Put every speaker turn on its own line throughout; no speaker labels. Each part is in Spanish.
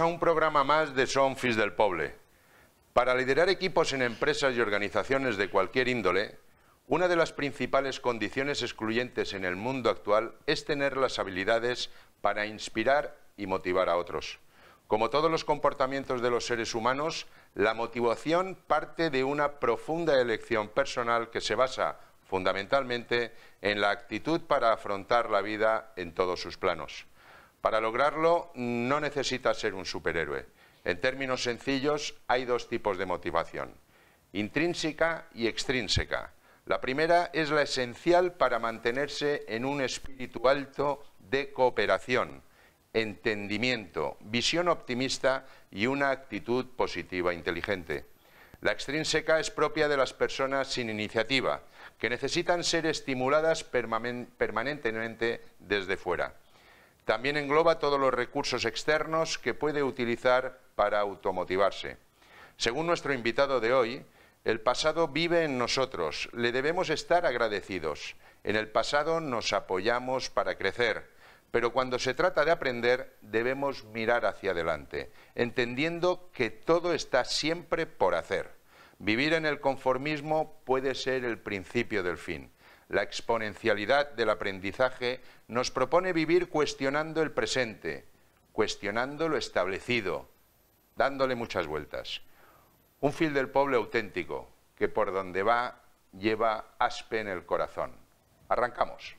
a un programa más de Sonfis del Poble. Para liderar equipos en empresas y organizaciones de cualquier índole, una de las principales condiciones excluyentes en el mundo actual es tener las habilidades para inspirar y motivar a otros. Como todos los comportamientos de los seres humanos, la motivación parte de una profunda elección personal que se basa fundamentalmente en la actitud para afrontar la vida en todos sus planos. Para lograrlo no necesita ser un superhéroe. En términos sencillos, hay dos tipos de motivación, intrínseca y extrínseca. La primera es la esencial para mantenerse en un espíritu alto de cooperación, entendimiento, visión optimista y una actitud positiva e inteligente. La extrínseca es propia de las personas sin iniciativa, que necesitan ser estimuladas permanentemente desde fuera. También engloba todos los recursos externos que puede utilizar para automotivarse. Según nuestro invitado de hoy, el pasado vive en nosotros, le debemos estar agradecidos. En el pasado nos apoyamos para crecer, pero cuando se trata de aprender debemos mirar hacia adelante, entendiendo que todo está siempre por hacer. Vivir en el conformismo puede ser el principio del fin la exponencialidad del aprendizaje nos propone vivir cuestionando el presente, cuestionando lo establecido, dándole muchas vueltas. Un fil del pueblo auténtico, que por donde va lleva aspe en el corazón. Arrancamos.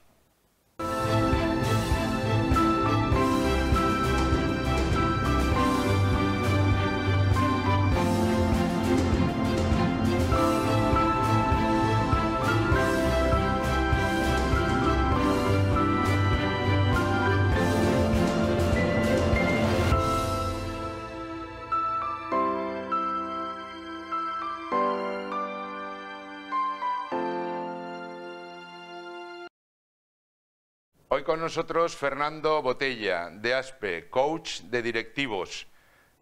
con nosotros Fernando Botella, de ASPE, coach de directivos.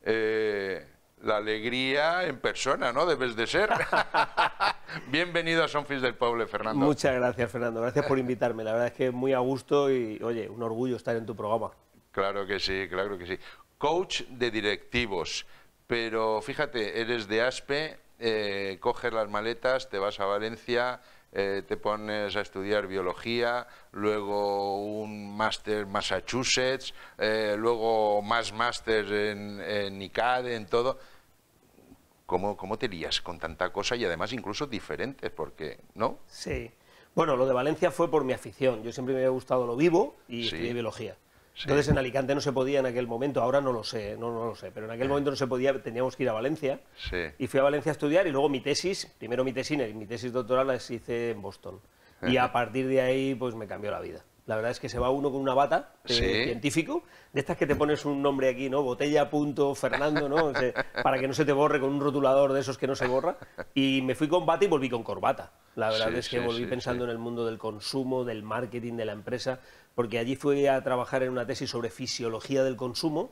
Eh, la alegría en persona, ¿no? Debes de ser. Bienvenido a Sonfis del Pueblo, Fernando. Muchas
gracias, Fernando. Gracias por invitarme. La verdad es que muy a gusto y, oye, un orgullo estar en tu programa.
Claro que sí, claro que sí. Coach de directivos. Pero fíjate, eres de ASPE, eh, coges las maletas, te vas a Valencia, eh, te pones a estudiar biología, luego un máster en Massachusetts, eh, luego más máster en, en en todo. ¿Cómo, te lías con tanta cosa y además incluso diferentes? Porque, ¿no?
Sí. Bueno, lo de Valencia fue por mi afición. Yo siempre me había gustado lo vivo y estudié biología. Entonces en Alicante no se podía en aquel momento, ahora no lo sé, no, no lo sé, pero en aquel momento no se podía, teníamos que ir a Valencia. Y fui a Valencia a estudiar y luego mi tesis, primero mi tesis, mi tesis doctoral las hice en Boston. Y a partir de ahí pues me cambió la vida. La verdad es que se va uno con una bata científico, de estas que te pones un nombre aquí, ¿no? Botella, punto, Fernando, ¿no? para que no se te borre con un rotulador de esos que no se borra. Y me fui con bata y volví con corbata. La verdad es que volví pensando en el mundo del consumo, del marketing, de la empresa porque allí fui a trabajar en una tesis sobre fisiología del consumo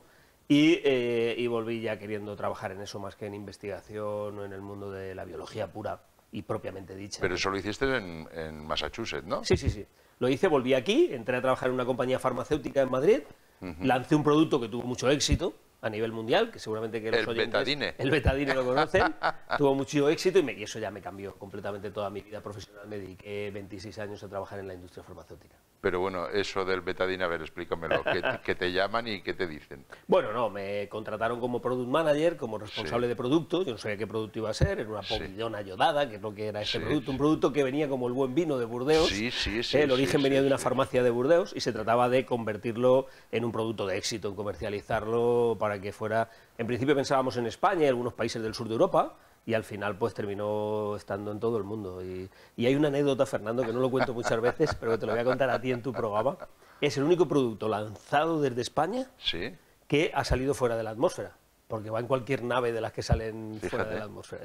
eh, y, volví ya queriendo trabajar en eso más que en investigación o en el mundo de la biología pura y propiamente
dicha. Pero eso lo hiciste en, Massachusetts, ¿no? Sí, sí, sí. Lo hice, volví
aquí, entré a trabajar en una compañía farmacéutica en Madrid, lancé un producto que tuvo mucho éxito, a nivel mundial, que seguramente que los el betadine. El betadine lo conocen, tuvo mucho éxito y, y, eso ya me cambió completamente toda mi vida profesional. Me dediqué 26 años a trabajar en la industria farmacéutica.
Pero bueno, eso del betadine, a ver, explícamelo, ¿qué te llaman y qué te dicen.
Bueno, no, me contrataron como product manager, como responsable de producto, yo no sabía qué producto iba a ser, era una poquillona ayudada, que es lo que era ese producto, un producto que venía como el buen vino de Burdeos, sí,
sí, eh, sí, el origen venía de
una farmacia de Burdeos y se trataba de convertirlo en un producto de éxito, en comercializarlo para que fuera, en principio pensábamos en España y algunos países del sur de Europa, y al final pues terminó estando en todo el mundo. Y, hay una anécdota, Fernando, que no lo cuento muchas veces, pero que te lo voy a contar a ti en tu programa. Es el único producto lanzado desde España ¿Sí? que ha salido fuera de la atmósfera. Porque va en cualquier nave de las que salen fuera de la atmósfera.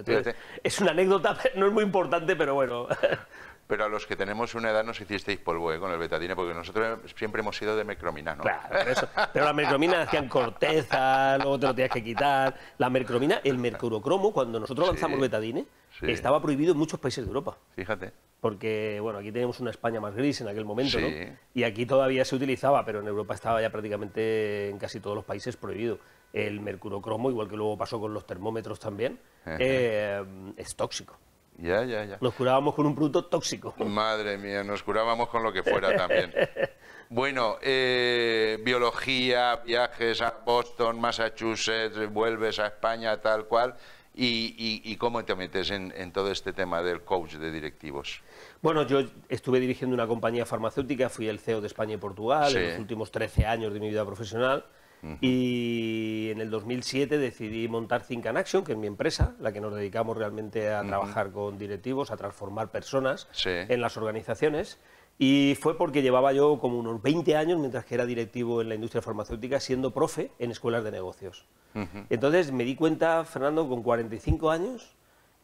es una anécdota, no es muy importante, pero bueno.
pero a los que tenemos una edad nos hicisteis polvo eh, con el betadine, porque nosotros siempre hemos sido de mercromina, ¿no? Claro,
pero, eso, pero las mercrominas hacían corteza, luego te lo tenías que quitar. La mercromina, el mercurocromo, cuando nosotros lanzamos betadine, estaba prohibido en muchos países de Europa. Fíjate. Porque, bueno, aquí tenemos una España más gris en aquel momento, sí. ¿no? Y aquí todavía se utilizaba, pero en Europa estaba ya prácticamente en casi todos los países prohibido. El mercurocromo, igual que luego pasó con los termómetros también, eh, es tóxico.
Ya, ya, ya. Nos curábamos con un producto tóxico. Madre mía, nos curábamos con lo que fuera también. bueno, eh, biología, viajes a Boston, Massachusetts, vuelves a España, tal cual. ¿Y, cómo te metes en, todo este tema del coach de directivos?
Bueno, yo estuve dirigiendo una compañía farmacéutica, fui el CEO de España y Portugal en los últimos 13 años de mi vida profesional. Y en el 2007 decidí montar Think Action, que es mi empresa, la que nos dedicamos realmente a trabajar con directivos, a transformar personas en las organizaciones. Y fue porque llevaba yo como unos 20 años, mientras que era directivo en la industria farmacéutica, siendo profe en escuelas de negocios. Entonces me di cuenta, Fernando, con 45 años,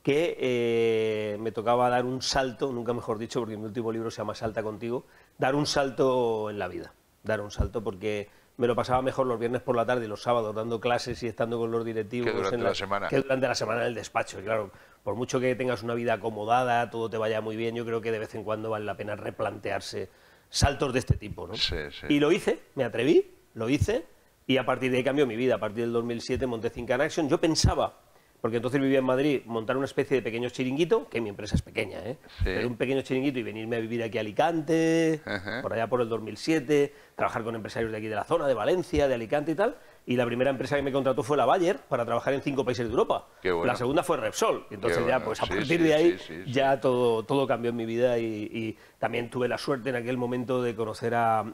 que eh, me tocaba dar un salto, nunca mejor dicho, porque mi último libro se llama Salta contigo, dar un salto en la vida, dar un salto porque me lo pasaba mejor los viernes por la tarde y los sábados dando clases y estando con los directivos. Que durante en la, semana. Que durante la semana en el despacho, y claro. Por mucho que tengas una vida acomodada, todo te vaya muy bien, yo creo que de vez en cuando vale la pena replantearse saltos de este tipo, Sí, sí. Y lo hice, me atreví, lo hice, y a partir de ahí cambió mi vida. A partir del 2007 monté Think Action. Yo pensaba porque entonces vivía en Madrid, montar una especie de pequeño chiringuito, que mi empresa es pequeña, ¿eh? un pequeño chiringuito y venirme a vivir aquí a Alicante, por allá por el 2007, trabajar con empresarios de aquí de la zona, de Valencia, de Alicante y tal, y la primera empresa que me contrató fue la Bayer para trabajar en cinco países de Europa. La segunda fue Repsol. Entonces ya, pues a partir de ahí, ya todo, todo cambió en mi vida y, también tuve la suerte en aquel momento de conocer a,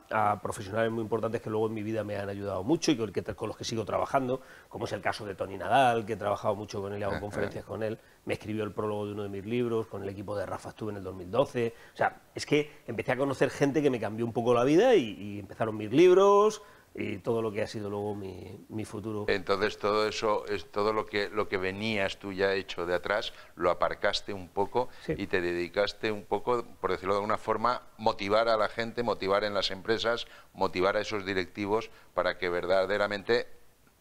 profesionales muy importantes que luego en mi vida me han ayudado mucho y con, los que sigo trabajando, como es el caso de Tony Nadal, que he trabajado mucho con él y hago conferencias con él. Me escribió el prólogo de uno de mis libros, con el equipo de Rafa estuve en el 2012. O sea, es que empecé a conocer gente que me cambió un poco la vida y empezaron mis libros, y todo lo que ha sido luego mi, futuro.
Entonces todo eso, es todo lo que, lo que venías tú ya hecho de atrás, lo aparcaste un poco y te dedicaste un poco, por decirlo de alguna forma, motivar a la gente, motivar en las empresas, motivar a esos directivos para que verdaderamente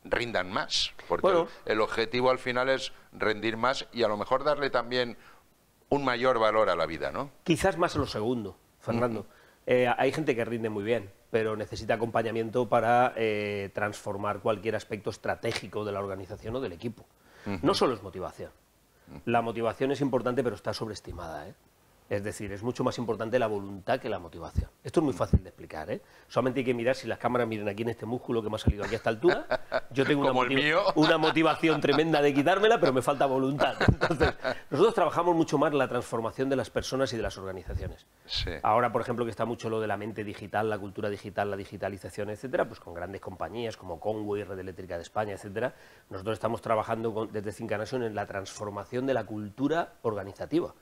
rindan más. Porque el, objetivo al final es rendir más y a lo mejor darle también un mayor valor a la vida, ¿no?
Quizás más a lo segundo, Fernando. Mm. Eh, hay gente que rinde muy bien, pero necesita acompañamiento para eh, transformar cualquier aspecto estratégico de la organización o del equipo. No solo es motivación. La motivación es importante, pero está sobreestimada. ¿eh? Es decir, es mucho más importante la voluntad que la motivación. Esto es muy fácil de explicar, ¿eh? Solamente hay que mirar si las cámaras miren aquí en este músculo que me ha salido aquí a esta altura. Yo tengo una, motivación tremenda de quitármela, pero me falta voluntad. Entonces, nosotros trabajamos mucho más la transformación de las personas y de las organizaciones. Ahora, por ejemplo, que está mucho lo de la mente digital, la cultura digital, la digitalización, etcétera, pues con grandes compañías como Conway, Red Eléctrica de España, etcétera, nosotros estamos trabajando desde Cinca Nación en la transformación de la cultura organizativa.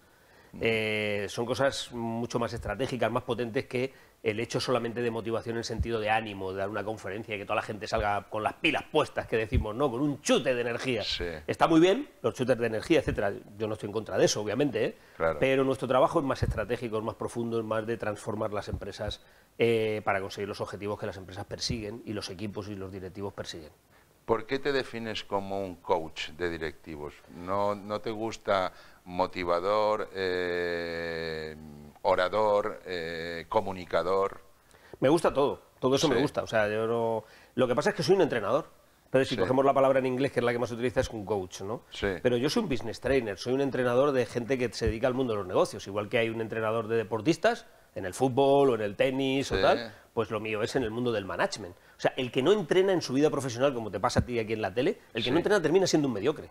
Eh, son cosas mucho más estratégicas, más potentes que el hecho solamente de motivación en sentido de ánimo, de dar una conferencia y que toda la gente salga con las pilas puestas, que decimos, no, con un chute de energía. Está muy bien los chutes de energía, etcétera. Yo no estoy en contra de eso, obviamente, ¿eh? pero nuestro trabajo es más estratégico, es más profundo, es más de transformar las empresas eh, para conseguir los objetivos que las empresas persiguen y los equipos y los directivos persiguen.
¿Por qué te defines como un coach de directivos? no te gusta motivador, eh, orador, eh, comunicador. Me gusta todo,
todo eso me gusta. O sea, Lo que pasa es que soy un entrenador. si cogemos la palabra en inglés, que es la que más se utiliza, es un coach, ¿no? Pero yo soy un business trainer, soy un entrenador de gente que se dedica al mundo de los negocios. Igual que hay un entrenador de deportistas, en el fútbol o en el tenis o tal, pues lo mío es en el mundo del management. O sea, el que no entrena en su vida profesional, como te pasa a ti aquí en la tele, el que no entrena termina siendo un mediocre.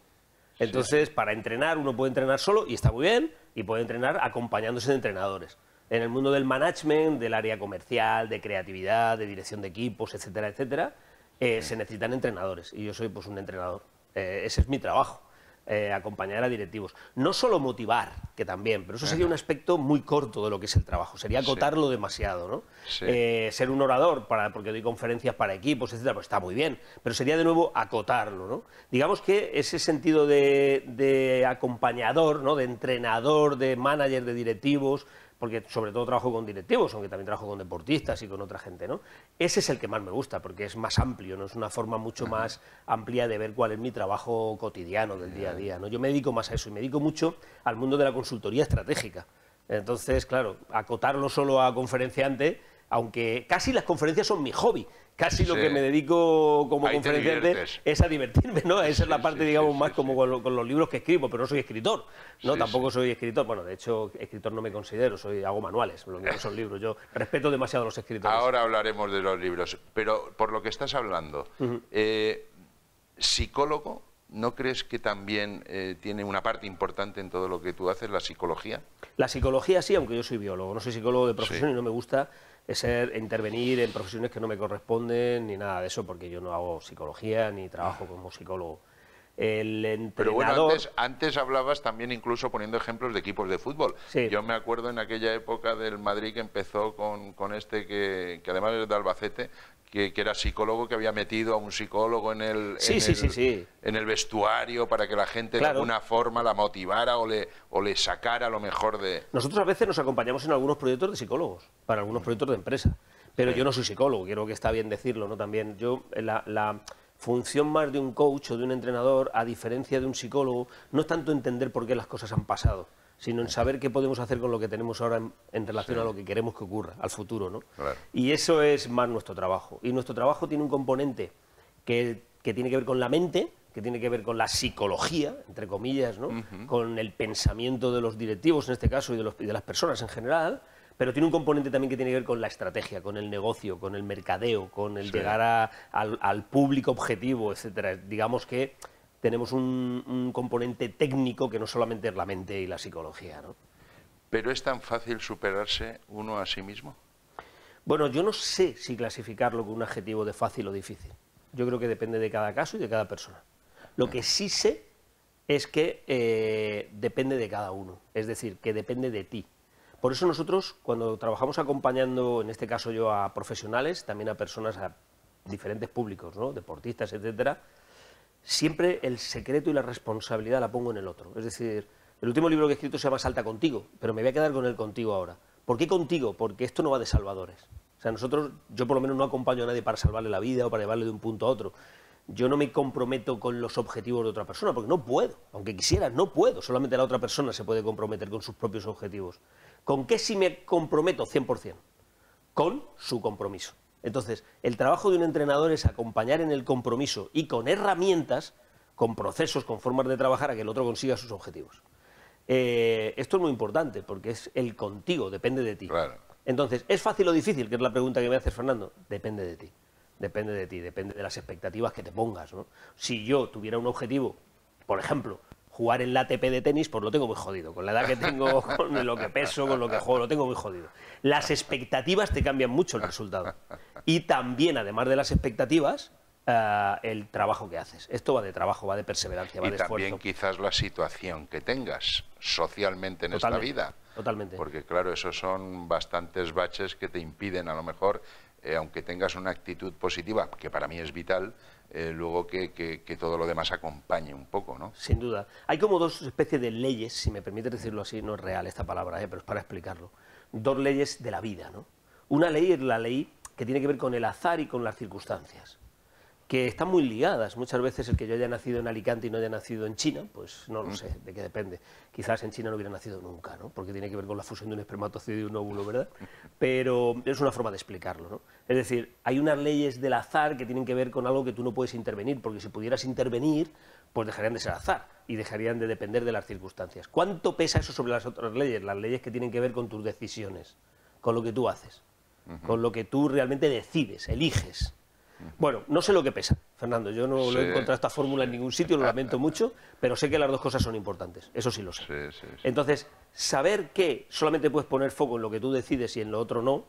Entonces, para entrenar, uno puede entrenar solo y está muy bien, y puede entrenar acompañándose de entrenadores. En el mundo del management, del área comercial, de creatividad, de dirección de equipos, etcétera, etcétera, eh, se necesitan entrenadores. Y yo soy pues un entrenador. Eh, ese es mi trabajo. Eh, acompañar a directivos. No solo motivar, que también, pero eso sería un aspecto muy corto de lo que es el trabajo, sería acotarlo demasiado, ¿no? Eh, ser un orador, para, porque doy conferencias para equipos, etcétera, pues está muy bien, pero sería de nuevo acotarlo, ¿no? Digamos que ese sentido de, acompañador, ¿no? De entrenador, de manager, de directivos, porque sobre todo trabajo con directivos, aunque también trabajo con deportistas y con otra gente, ¿no? Ese es el que más me gusta, porque es más amplio, ¿no? Es una forma mucho más amplia de ver cuál es mi trabajo cotidiano del día a día, ¿no? Yo me dedico más a eso y me dedico mucho al mundo de la consultoría estratégica. Entonces, claro, acotarlo solo a conferenciante, aunque casi las conferencias son mi hobby, casi lo que me dedico como conferenciante es a divertirme, ¿no? Esa es la parte, digamos, más como con, los libros que escribo, pero no soy escritor, ¿no? Tampoco soy escritor, bueno, de hecho, escritor no me considero, soy hago manuales, lo que son libros, yo respeto demasiado a los escritores. Ahora
hablaremos de los libros, pero por lo que estás hablando, eh, psicólogo, ¿No crees que también eh, tiene una parte importante en todo lo que tú haces la psicología?
La psicología sí, aunque yo soy biólogo, no soy psicólogo de profesión y no me gusta es intervenir en profesiones que no me corresponden ni nada de eso, porque yo no hago psicología ni trabajo como psicólogo. Pero bueno,
antes, hablabas también incluso poniendo ejemplos de equipos de fútbol. Yo me acuerdo en aquella época del Madrid que empezó con, este que, además es de Albacete, que, era psicólogo, que había metido a un psicólogo en el, vestuario para que la gente de alguna forma la motivara o le, sacara lo mejor de...
Nosotros a veces nos acompañamos en algunos proyectos de psicólogos, para algunos proyectos de empresa, pero yo no soy psicólogo, creo que está bien decirlo, ¿no? También yo, eh, la, la función más de un coach o de un entrenador, a diferencia de un psicólogo, no es tanto entender por qué las cosas han pasado, sino en saber qué podemos hacer con lo que tenemos ahora en, relación a lo que queremos que ocurra, al futuro. ¿no? Y eso es más nuestro trabajo. Y nuestro trabajo tiene un componente que, tiene que ver con la mente, que tiene que ver con la psicología, entre comillas, ¿no? con el pensamiento de los directivos en este caso y de, y de las personas en general, pero tiene un componente también que tiene que ver con la estrategia, con el negocio, con el mercadeo, con el llegar al, público objetivo, etcétera. Digamos que tenemos un, componente técnico que no solamente es la mente y la psicología, ¿no?
Pero es tan fácil superarse uno a sí mismo.
Bueno, yo no sé si clasificarlo con un adjetivo de fácil o difícil. Yo creo que depende de cada caso y de cada persona. Lo que sí sé es que eh, depende de cada uno, es decir, que depende de ti. Por eso nosotros, cuando trabajamos acompañando, en este caso yo, a profesionales, también a personas, a diferentes públicos, ¿no? deportistas, etcétera, siempre el secreto y la responsabilidad la pongo en el otro. Es decir, el último libro que he escrito se llama Salta contigo, pero me voy a quedar con él contigo ahora. ¿Por qué contigo? Porque esto no va de salvadores. O sea, nosotros, yo por lo menos no acompaño a nadie para salvarle la vida o para llevarle de un punto a otro yo no me comprometo con los objetivos de otra persona, porque no puedo, aunque quisiera, no puedo, solamente la otra persona se puede comprometer con sus propios objetivos. ¿Con qué si me comprometo 100%? Con su compromiso. Entonces, el trabajo de un entrenador es acompañar en el compromiso y con herramientas, con procesos, con formas de trabajar, a que el otro consiga sus objetivos. Eh, esto es muy importante, porque es el contigo, depende de ti. Entonces, ¿es fácil o difícil? Que es la pregunta que me haces, Fernando. Depende de ti. Depende de ti, depende de las expectativas que te pongas. ¿no? Si yo tuviera un objetivo, por ejemplo, jugar en la ATP de tenis, pues lo tengo muy jodido. Con la edad que tengo, con lo que peso, con lo que juego, lo tengo muy jodido. Las expectativas te cambian mucho el resultado. Y también, además de las expectativas, eh, el trabajo que haces. Esto va de trabajo, va de perseverancia, va de esfuerzo. Y también
quizás la situación que tengas socialmente en esta vida. Totalmente. Porque claro, esos son bastantes baches que te impiden a lo mejor eh, aunque tengas una actitud positiva, que para mí es vital, eh, luego que, todo lo demás acompañe un poco, ¿no?
Sin duda. Hay como dos especies de leyes, si me permite decirlo así, no es real esta palabra, eh, pero es para explicarlo. Dos leyes de la vida, ¿no? Una ley es la ley que tiene que ver con el azar y con las circunstancias que están muy ligadas. Muchas veces el que yo haya nacido en Alicante y no haya nacido en China, pues no lo mm. sé, de qué depende. Quizás en China no hubiera nacido nunca, ¿no? Porque tiene que ver con la fusión de un espermatozoide y un óvulo, ¿verdad? Pero es una forma de explicarlo, ¿no? Es decir, hay unas leyes del azar que tienen que ver con algo que tú no puedes intervenir, porque si pudieras intervenir, pues dejarían de ser azar y dejarían de depender de las circunstancias. ¿Cuánto pesa eso sobre las otras leyes? Las leyes que tienen que ver con tus decisiones, con lo que tú haces, con lo que tú realmente decides, eliges. Bueno, no sé lo que pesa, Fernando. Yo no lo he encontrado esta fórmula en ningún sitio, lo lamento mucho, pero sé que las dos cosas son importantes. Eso sí lo sé. Entonces, saber que solamente puedes poner foco en lo que tú decides y en lo otro no,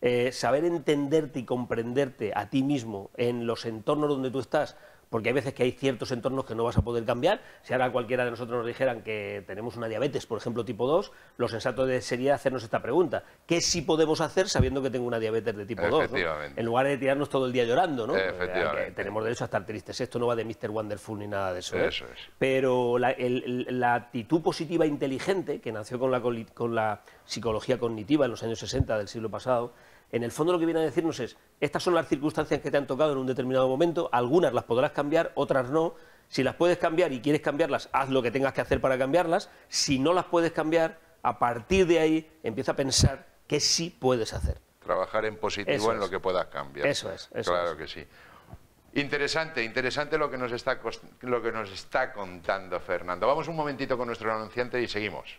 eh, saber entenderte y comprenderte a ti mismo en los entornos donde tú estás porque hay veces que hay ciertos entornos que no vas a poder cambiar. Si ahora cualquiera de nosotros nos dijeran que tenemos una diabetes, por ejemplo, tipo 2, lo sensato sería hacernos esta pregunta. ¿Qué sí podemos hacer sabiendo que tengo una diabetes de tipo 2? En lugar de tirarnos todo el día llorando, ¿no? tenemos derecho a estar tristes. Esto no va de Mr. Wonderful ni nada de eso. ¿eh? Pero la, actitud positiva inteligente, que nació con la, con la psicología cognitiva en los años 60 del siglo pasado, en el fondo lo que viene a decirnos es, estas son las circunstancias que te han tocado en un determinado momento, algunas las podrás cambiar, otras no. Si las puedes cambiar y quieres cambiarlas, haz lo que tengas que hacer para cambiarlas. Si no las puedes cambiar, a partir de ahí empieza a pensar qué sí puedes hacer.
Trabajar en positivo en lo que puedas cambiar. Eso es. Eso claro que sí. Interesante, interesante lo que, nos está, lo que nos está contando Fernando. Vamos un momentito con nuestro anunciante y seguimos.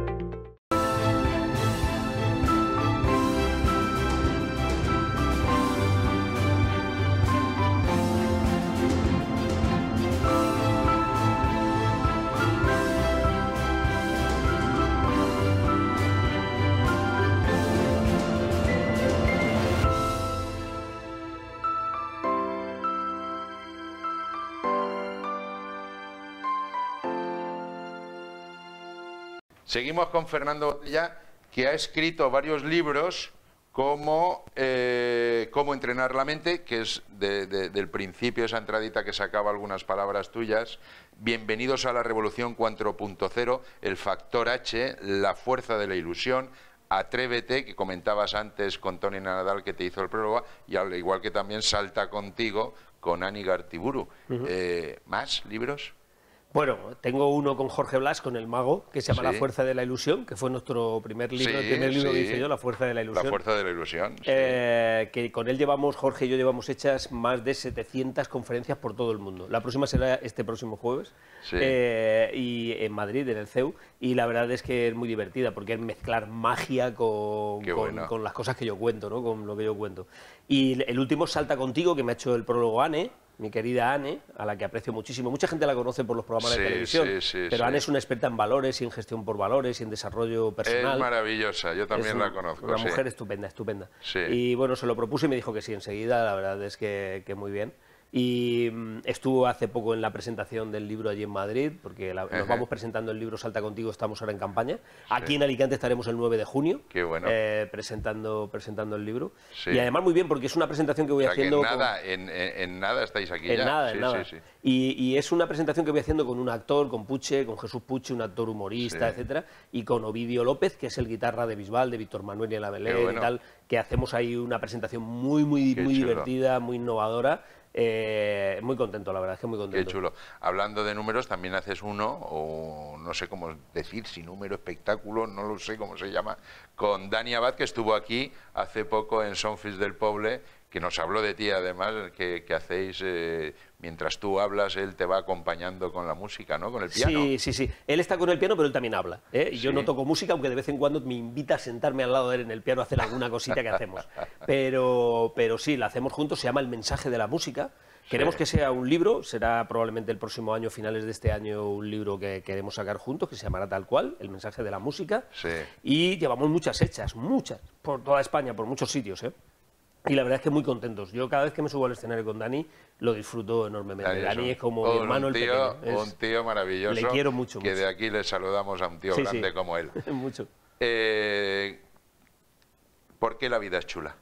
Seguimos con Fernando Botella, que ha escrito varios libros como eh, Cómo entrenar la mente, que es del principio esa entradita que sacaba algunas palabras tuyas. Bienvenidos a la Revolución 4.0, el factor H, la fuerza de la ilusión, Atrévete, que comentabas antes con Tony Nadal que te hizo el prólogo, y al igual que también Salta contigo con Ani Gartiburu. Eh, ¿Más libros?
Bueno, tengo uno con Jorge Blas, con el mago, que se llama La Fuerza de la Ilusión, que fue nuestro primer libro, el primer libro yo, La Fuerza de la Ilusión. La Fuerza
de la Ilusión.
Eh, que con él llevamos, Jorge y yo llevamos hechas más de 700 conferencias por todo el mundo. La próxima será este próximo jueves, eh, y en Madrid, en el CEU, y la verdad es que es muy divertida, porque es mezclar magia con, las cosas que yo cuento, ¿no? con lo que yo cuento. Y el último, Salta Contigo, que me ha hecho el prólogo Anne, mi querida Anne, a la que aprecio muchísimo. Mucha gente la conoce por los programas de televisión, pero Anne es una experta en valores y en gestión por valores y en desarrollo personal. Es
maravillosa, yo también la conozco. Una mujer
estupenda, estupenda. Y bueno, se lo propuse y me dijo que sí enseguida, la verdad es que muy bien. Y mm, estuvo hace poco en la presentación del libro allí en Madrid, porque nos vamos presentando el libro Salta Contigo, estamos ahora en campaña. Aquí en Alicante estaremos el 9 de junio eh, presentando, presentando el libro. Y además muy bien, porque es una presentación que voy haciendo... en, nada,
en, nada estáis aquí. En nada, en nada.
Y, es una presentación que voy haciendo con un actor, con Puche, con Jesús Puche, un actor humorista, etcétera, y con Ovidio López, que es el guitarra de Bisbal, de Víctor Manuel y la Belén y tal, que hacemos ahí una presentación muy, muy, muy divertida,
muy innovadora eh, muy contento, la verdad, es que muy contento. Qué chulo. Hablando de números, también haces uno, o no sé cómo decir, si número, espectáculo, no lo sé cómo se llama, con Dani Abad, que estuvo aquí hace poco en Sonfis del Poble que nos habló de ti además, que, hacéis, eh, mientras tú hablas, él te va acompañando con la música, ¿no? Con el piano. Sí,
sí, sí. Él está con el piano, pero él también habla. ¿eh? Yo no toco música, aunque de vez en cuando me invita a sentarme al lado de él en el piano a hacer alguna cosita que hacemos. Pero, pero sí, la hacemos juntos, se llama El mensaje de la música. Queremos que sea un libro, será probablemente el próximo año, finales de este año, un libro que queremos sacar juntos, que se llamará tal cual, El mensaje de la música. Sí. Y llevamos muchas hechas, muchas, por toda España, por muchos sitios. ¿eh? Y la verdad es que muy contentos. Yo cada vez que me subo al escenario con Dani lo disfruto enormemente. Dani es como mi oh, hermano el un
tío maravilloso. Le quiero mucho. Que de aquí le saludamos a un tío grande como él. mucho. Eh, ¿Por qué la vida es chula?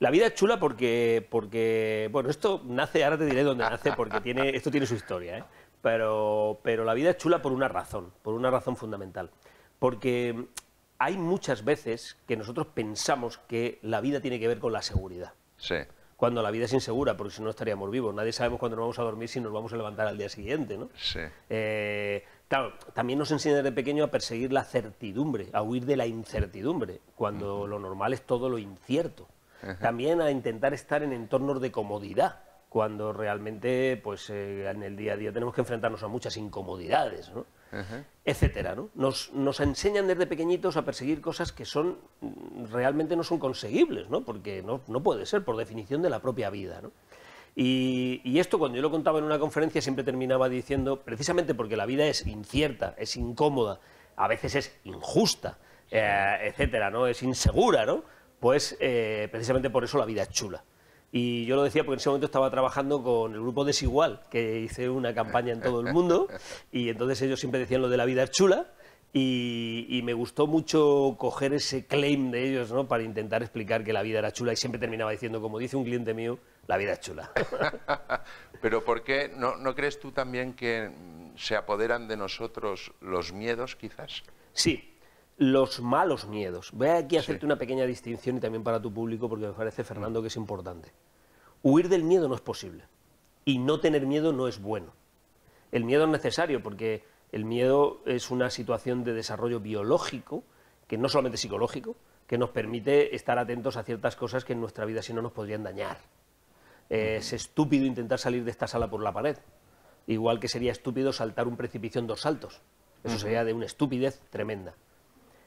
La vida es chula porque, porque bueno, esto nace, ahora te diré dónde nace, porque tiene, esto tiene su historia, ¿eh? pero, pero la vida es chula por una razón, por una razón fundamental. Porque hay muchas veces que nosotros pensamos que la vida tiene que ver con la seguridad. Sí. Cuando la vida es insegura, porque si no estaríamos vivos. Nadie sabemos cuándo nos vamos a dormir si nos vamos a levantar al día siguiente, ¿no? Sí. Eh, también nos enseña desde pequeño a perseguir la certidumbre, a huir de la incertidumbre, cuando lo normal es todo lo incierto. También a intentar estar en entornos de comodidad, cuando realmente, pues, eh, en el día a día tenemos que enfrentarnos a muchas incomodidades, ¿no? etcétera. ¿no? Nos, enseñan desde pequeñitos a perseguir cosas que son realmente no son conseguibles, ¿no? porque no, puede ser por definición de la propia vida. ¿no? Y, esto cuando yo lo contaba en una conferencia siempre terminaba diciendo, precisamente porque la vida es incierta, es incómoda, a veces es injusta, eh, etcétera, ¿no? es insegura, ¿no? pues eh, precisamente por eso la vida es chula. Y yo lo decía porque en ese momento estaba trabajando con el grupo Desigual, que hice una campaña en todo el mundo, y entonces ellos siempre decían lo de la vida es chula, y, me gustó mucho coger ese claim de ellos ¿no? para intentar explicar que la vida era chula y siempre terminaba diciendo, como dice un cliente mío, la vida es chula.
Pero ¿por qué no, no crees tú también que se apoderan de nosotros los miedos quizás?
Sí, los malos miedos. Voy aquí a hacerte una pequeña distinción y también para tu público, porque me parece, Fernando, que es importante. Huir del miedo no es posible. Y no tener miedo no es bueno. El miedo es necesario porque el miedo es una situación de desarrollo biológico, que no solamente psicológico, que nos permite estar atentos a ciertas cosas que en nuestra vida si no nos podrían dañar. es estúpido intentar salir de esta sala por la pared, igual que sería estúpido saltar un precipicio en dos saltos. Eso sería de una estupidez tremenda.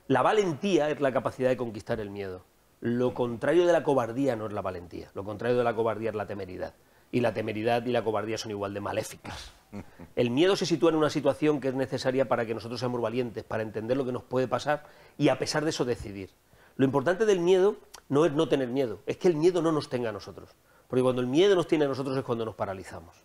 La valentía es la capacidad de conquistar el miedo. Lo contrario de la cobardía no es la valentía. Lo contrario de la cobardía es la temeridad. Y la temeridad y la cobardía son igual de maléficas. El miedo se sitúa en una situación que es necesaria para que nosotros seamos valientes, para entender lo que nos puede pasar y a pesar de eso decidir. Lo importante del miedo no es no tener miedo, es que el miedo no nos tenga a nosotros. Porque cuando el miedo nos tiene a nosotros es cuando nos paralizamos.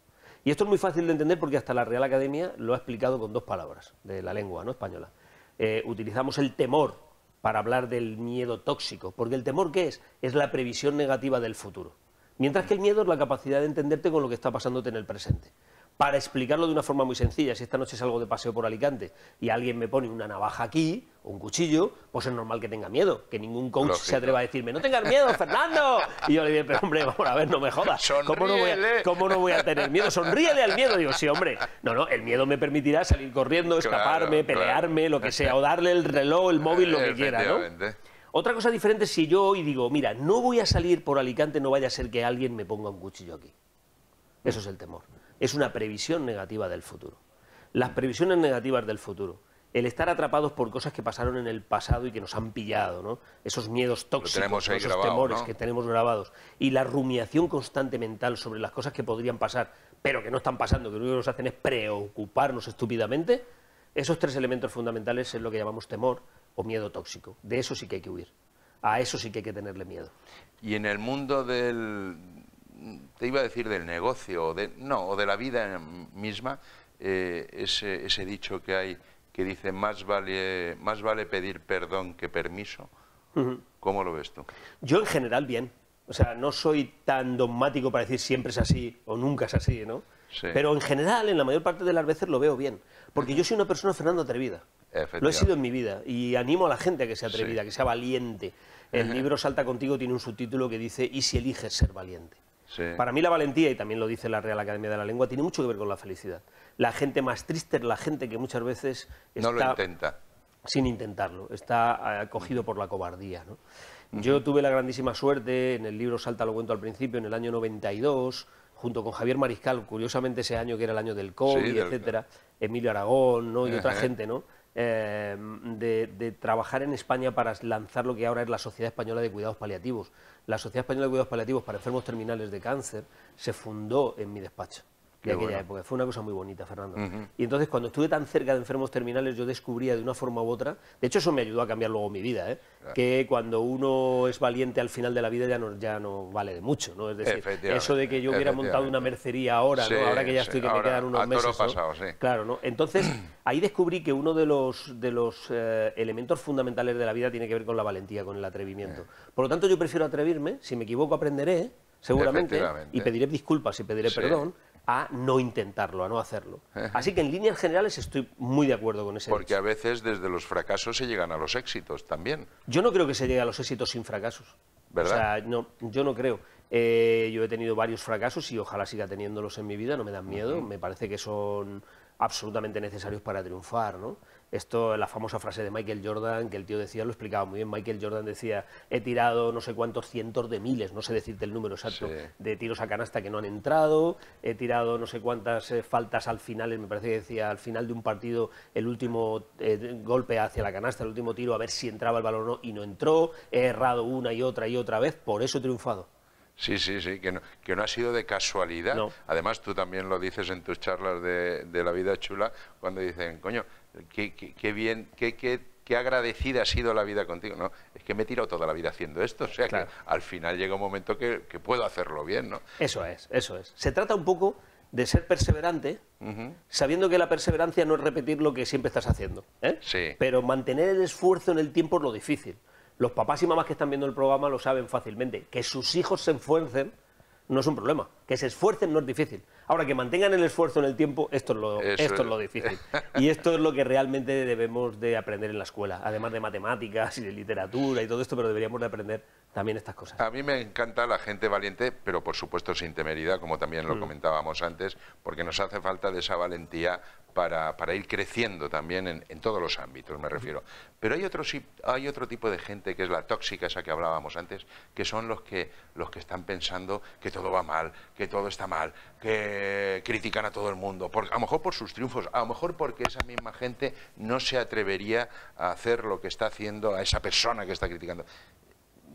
Y esto es muy fácil de entender porque hasta la Real Academia lo ha explicado con dos palabras de la lengua no española. Eh, utilizamos el temor para hablar del miedo tóxico, porque el temor qué es? Es la previsión negativa del futuro. Mientras que el miedo es la capacidad de entenderte con lo que está pasándote en el presente para explicarlo de una forma muy sencilla. Si esta noche salgo de paseo por Alicante y alguien me pone una navaja aquí, o un cuchillo, pues es normal que tenga miedo, que ningún coach se atreva a decirme, no tengas miedo, Fernando. Y yo le digo, pero hombre, vamos a ver, no me jodas. ¿Cómo no, voy a, no tener miedo? Sonríele al miedo. Digo, sí, hombre. No, no, el miedo me permitirá salir corriendo, escaparme, pelearme, lo que sea, o darle el reloj, el móvil, lo que quiera, ¿no? Otra cosa diferente si yo hoy digo, mira, no voy a salir por Alicante, no vaya a ser que alguien me ponga un cuchillo aquí. Eso es el temor es una previsión negativa del futuro. Las previsiones negativas del futuro, el estar atrapados por cosas que pasaron en el pasado y que nos han pillado, ¿no? Esos miedos tóxicos, esos temores que tenemos grabados y la rumiación constante mental sobre las cosas que podrían pasar, pero que no están pasando, que lo único que nos hacen es preocuparnos estúpidamente, esos tres elementos fundamentales es lo que llamamos temor o miedo tóxico. De eso sí que hay que huir. A eso sí que hay que tenerle miedo.
Y en el mundo del, te iba a decir del negocio, de, no, o de la vida misma, eh, ese, dicho que hay que dice más vale, más vale pedir perdón que permiso. ¿Cómo lo ves tú?
Yo en general bien. O sea, no soy tan dogmático para decir siempre es así o nunca es así, ¿no? Pero en general, en la mayor parte de las veces lo veo bien. Porque yo soy una persona, Fernando, atrevida. Lo he sido en mi vida y animo a la gente a que sea atrevida, que sea valiente. El libro Salta Contigo tiene un subtítulo que dice ¿Y si eliges ser valiente? Para mí la valentía, y también lo dice la Real Academia de la Lengua, tiene mucho que ver con la felicidad. La gente más triste es la gente que muchas veces está no lo intenta. sin intentarlo, está ah, acogido por la cobardía. Yo tuve la grandísima suerte, en el libro Salta lo cuento al principio, en el año 92, junto con Javier Mariscal, curiosamente ese año que era el año del COVID, etc., etcétera, Emilio Aragón y otra gente, ¿no? Eh, de, trabajar en España para lanzar lo que ahora es la Sociedad Española de Cuidados Paliativos. La Sociedad Española de Cuidados Paliativos para Enfermos Terminales de Cáncer se fundó en mi despacho. Fue una cosa muy bonita, Fernando. Y entonces, cuando estuve tan cerca de enfermos terminales, yo descubría de una forma u otra, de hecho eso me ayudó a cambiar luego mi vida, ¿eh? que cuando uno es valiente al final de la vida ya no, ya no vale de mucho, ¿no? Es decir, eso de que yo hubiera montado una mercería ahora, ahora que ya estoy, que me quedan unos meses. Claro, ¿no? Entonces, ahí descubrí que uno de los, de los eh, elementos fundamentales de la vida tiene que ver con la valentía, con el atrevimiento. Eh. Por lo tanto, yo prefiero atrevirme, si me equivoco aprenderé, seguramente, y pediré disculpas y pediré perdón, a no intentarlo, a no hacerlo. Así que en líneas generales estoy muy de acuerdo con ese. Porque a
veces desde los fracasos se llegan a los éxitos también.
Yo no creo que se llegue a los éxitos sin fracasos. ¿Verdad? no, yo no creo. Eh, yo he tenido varios fracasos y ojalá siga teniéndolos en mi vida, no me dan miedo, me parece que son absolutamente necesarios para triunfar, ¿no? Esto es la famosa frase de Michael Jordan, que el tío decía, lo explicaba muy bien, Michael Jordan decía, he tirado no sé cuántos cientos de miles, no sé decirte el número exacto, de tiros a canasta que no han entrado, he tirado no sé cuántas eh, faltas al final, me parece que decía, al final de un partido, el último eh, golpe hacia la canasta, el último tiro, a ver si entraba el balón o no, y no entró, he errado una y otra y otra vez, por eso
he triunfado. Sí, sí, sí, que no, que no ha sido de casualidad. Además, tú también lo dices en tus charlas de, de la vida chula, cuando dicen, coño, qué, bien, qué, agradecida ha sido la vida contigo. No, es que me he tirado toda la vida haciendo esto, o sea que al final llega un momento que, puedo hacerlo bien, ¿no?
Eso es, eso es. Se trata un poco de ser perseverante, sabiendo que la perseverancia no es repetir lo que siempre estás haciendo, ¿eh? pero mantener el esfuerzo en el tiempo es lo difícil. Los papás y mamás que están viendo el programa lo saben fácilmente. Que sus hijos se enfuercen, no es un problema. Que se esfuercen no es difícil. Ahora, que mantengan el esfuerzo en el tiempo, esto es lo, es difícil. Y esto es lo que realmente debemos de aprender en la escuela, además de matemáticas y de literatura y todo esto, pero deberíamos de aprender también estas cosas.
A mí me encanta la gente valiente, pero por supuesto sin temeridad, como también lo mm. comentábamos antes, porque nos hace falta de esa valentía para, ir creciendo también en, todos los ámbitos, me refiero. Pero hay otro, hay otro tipo de gente que es la tóxica, esa que hablábamos antes, que son los que, los que están pensando que todo va mal, que todo está mal, que critican a todo el mundo, a lo mejor por sus triunfos, a lo mejor porque esa misma gente no se atrevería a hacer lo que está haciendo a esa persona que está criticando.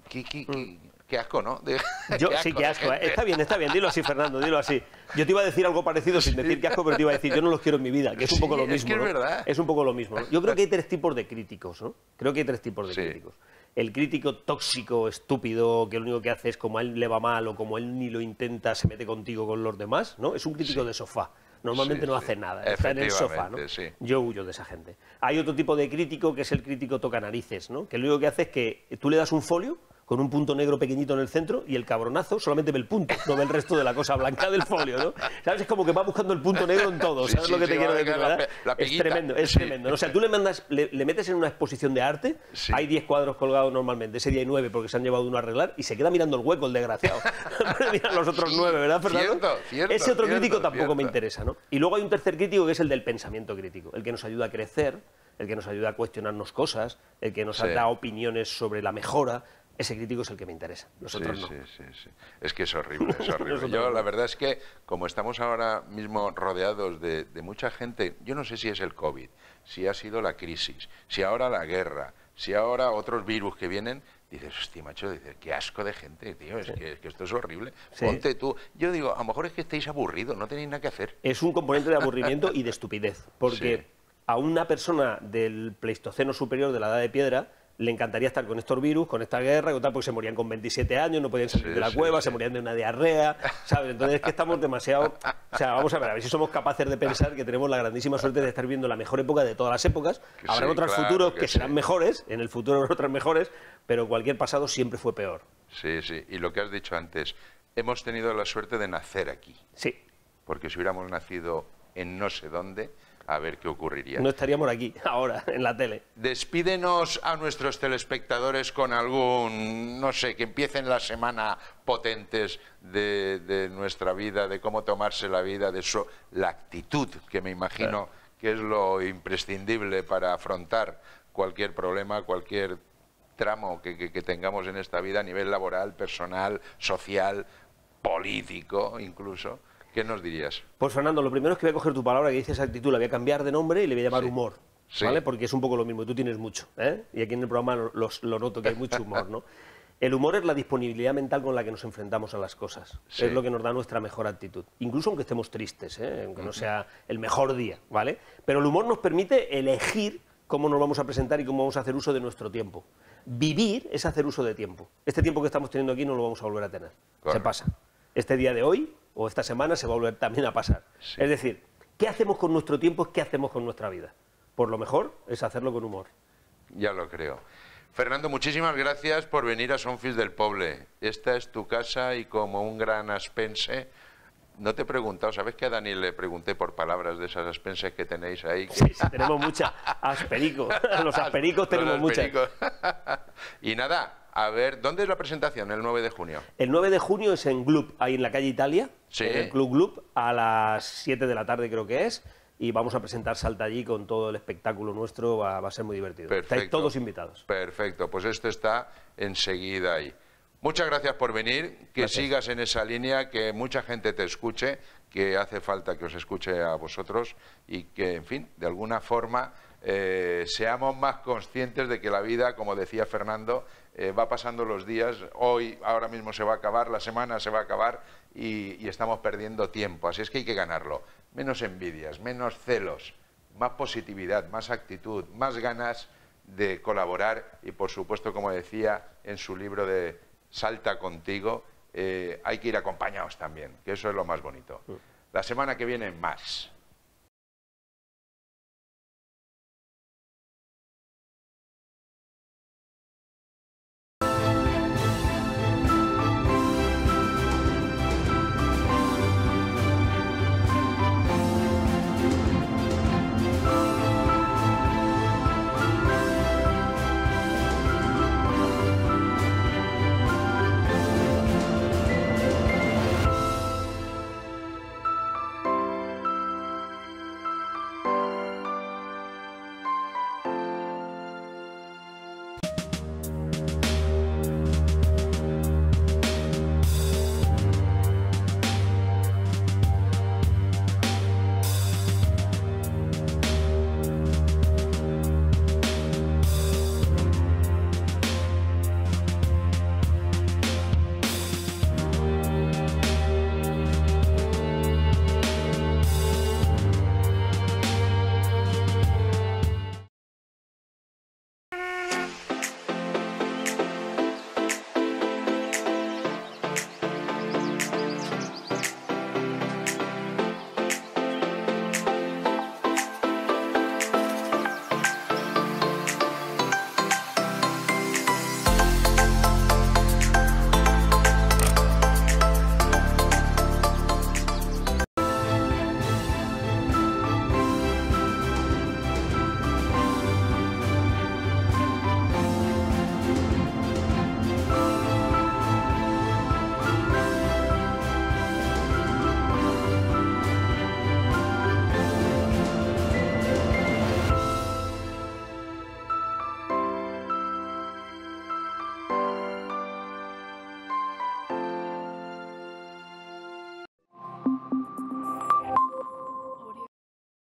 ¿Qué, qué, qué mm. Qué
asco, ¿no? Yo, sí, qué asco. Está bien, está bien. Dilo así, Fernando, dilo así. Yo te iba a decir algo parecido sin decir qué asco, pero te iba a decir, yo no los quiero en mi vida, que es un poco lo mismo. Es, que es verdad. Es un poco lo mismo. Yo creo que hay tres tipos de críticos, ¿no? Creo que hay tres tipos de críticos. El crítico tóxico, estúpido, que lo único que hace es como a él le va mal o como él ni lo intenta, se mete contigo con los demás, ¿no? Es un crítico de sofá normalmente no hace nada, está en el sofá, ¿no? Yo huyo de esa gente. Hay otro tipo de crítico que es el crítico toca narices, ¿no? Que lo único que hace es que tú le das un folio con un punto negro pequeñito en el centro y el cabronazo solamente ve el punto, no ve el resto de la cosa blanca del folio, ¿no? ¿Sabes? Es como que va buscando el punto negro en todo, lo que quiero decir? es tremendo, es tremendo. O sea, tú le mandas, le, metes en una exposición de arte, hay 10 cuadros colgados normalmente, ese día hay 9 porque se han llevado uno a arreglar y se queda mirando el hueco, el desgraciado. Mira los otros 9, ¿verdad, Fernando? Cierto, ese otro crítico tampoco me interesa, ¿no? Y luego hay un tercer crítico que es el del pensamiento crítico, el que nos ayuda a crecer, el que nos ayuda a cuestionarnos cosas, el que nos da opiniones sobre la mejora, ese crítico es el que me interesa, nosotros no. Sí,
sí, es que es horrible, es horrible. yo la verdad es que como estamos ahora mismo rodeados de, mucha gente, yo no sé si es el COVID, si ha sido la crisis, si ahora la guerra, si ahora otros virus que vienen, dices, hostia, macho, dices, qué asco de gente, tío, es, que, esto es horrible. Ponte tú. Yo digo, a lo mejor es que estáis aburridos, no tenéis nada que hacer.
Es un componente de aburrimiento y de estupidez, porque a una persona del Pleistoceno superior de la Edad de Piedra le encantaría estar con estos virus, con esta guerra, y tal, porque se morían con 27 años, no podían salir de la cueva, se morían de una diarrea, ¿sabes? Entonces es que estamos demasiado... O sea, vamos a ver, a ver si somos capaces de pensar que tenemos la grandísima suerte de estar viendo la mejor época de todas las épocas. Habrá otros futuros que, que serán mejores, en el futuro habrá otras mejores, pero cualquier pasado siempre fue peor.
Sí, sí, y lo que has dicho antes, hemos tenido la suerte de nacer aquí. Sí. Porque si hubiéramos nacido en no sé dónde, a ver qué ocurriría. No estaríamos
aquí ahora en la tele.
Despídenos a nuestros telespectadores con algún, no sé, que empiecen la semana potentes de, nuestra vida, de cómo tomarse la vida, de la actitud, que me imagino que es lo imprescindible para afrontar cualquier problema, cualquier tramo que tengamos en esta vida a nivel laboral, personal, social, político incluso. ¿Qué nos dirías? Pues Fernando, lo
primero es que voy a coger tu palabra que dices actitud, la voy a cambiar de nombre y le voy a llamar humor. ¿Vale? Porque es un poco lo mismo, tú tienes mucho. ¿eh? Y aquí en el programa lo noto que hay mucho humor, ¿no? El humor es la disponibilidad mental con la que nos enfrentamos a las cosas. Es lo que nos da nuestra mejor actitud. Incluso aunque estemos tristes, ¿eh? aunque no sea el mejor día, ¿vale? Pero el humor nos permite elegir cómo nos vamos a presentar y cómo vamos a hacer uso de nuestro tiempo. Vivir es hacer uso de tiempo. Este tiempo que estamos teniendo aquí no lo vamos a volver a tener. Se pasa. Este día de hoy o esta semana se va a volver también a pasar. Es decir, ¿qué hacemos con nuestro tiempo? ¿Qué hacemos con nuestra vida? Por lo mejor es hacerlo con humor.
Ya lo creo. Fernando, muchísimas gracias por venir a Sonfis del Poble. Esta es tu casa y como un gran aspense, no te he preguntado, ¿sabes que a Daniel le pregunté por palabras de esas aspenses que tenéis ahí? Sí, sí tenemos
muchas. Aspericos. Los aspericos tenemos muchas.
y nada, a ver, ¿dónde es la presentación el 9 de junio?
El 9 de junio es en Club, ahí en la calle Italia, en el Club Club a las 7 de la tarde creo que es y vamos a presentar Salta allí con todo el espectáculo nuestro, va, a ser muy divertido. Perfecto. Estáis todos
invitados. Perfecto, pues esto está enseguida ahí. Muchas gracias por venir, que sigas en esa línea, que mucha gente te escuche, que hace falta que os escuche a vosotros y que, en fin, de alguna forma eh, seamos más conscientes de que la vida, como decía Fernando, eh, va pasando los días, hoy, ahora mismo se va a acabar, la semana se va a acabar y, estamos perdiendo tiempo. Así es que hay que ganarlo. Menos envidias, menos celos, más positividad, más actitud, más ganas de colaborar y, por supuesto, como decía en su libro de Salta contigo, eh, hay que ir acompañados también, que eso es lo más bonito. Mm. La semana que viene más.